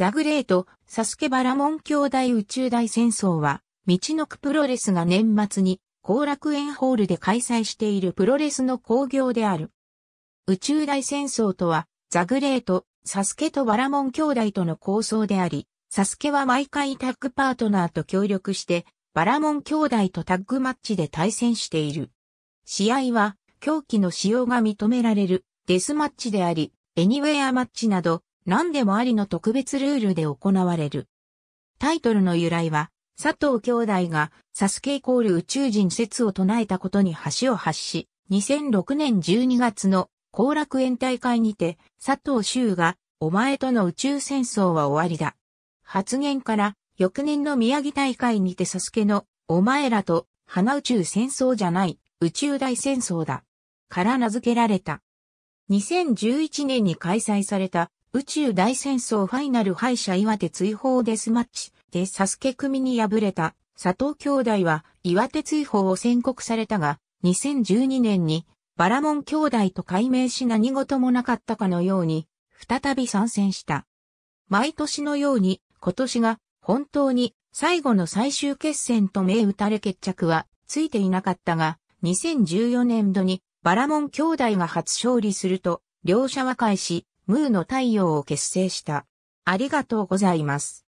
ザグレート、サスケバラモン兄弟宇宙大戦争は、道のくプロレスが年末に、後楽園ホールで開催しているプロレスの興行である。宇宙大戦争とは、ザグレート、サスケとバラモン兄弟との構想であり、サスケは毎回タッグパートナーと協力して、バラモン兄弟とタッグマッチで対戦している。試合は、狂気の使用が認められるデスマッチであり、エニウェアマッチなど、何でもありの特別ルールで行われる。タイトルの由来は、佐藤兄弟がサスケイコール宇宙人説を唱えたことに橋を発し、2006年12月の後楽園大会にて、佐藤周が、お前との宇宙戦争は終わりだ。発言から、翌年の宮城大会にてサスケの、お前らと、花宇宙戦争じゃない、宇宙大戦争だ。から名付けられた。2011年に開催された宇宙大戦争ファイナル敗者岩手追放デスマッチでサスケ組に敗れた佐藤兄弟は岩手追放を宣告されたが、2012年にバラモン兄弟と改名し何事もなかったかのように、再び参戦した。毎年のように、今年が本当に最後の最終決戦と銘打たれ決着はついていなかったが、2014年度にバラモン兄弟が初勝利すると、両者和解し、ムーの太陽を結成した。ありがとうございます。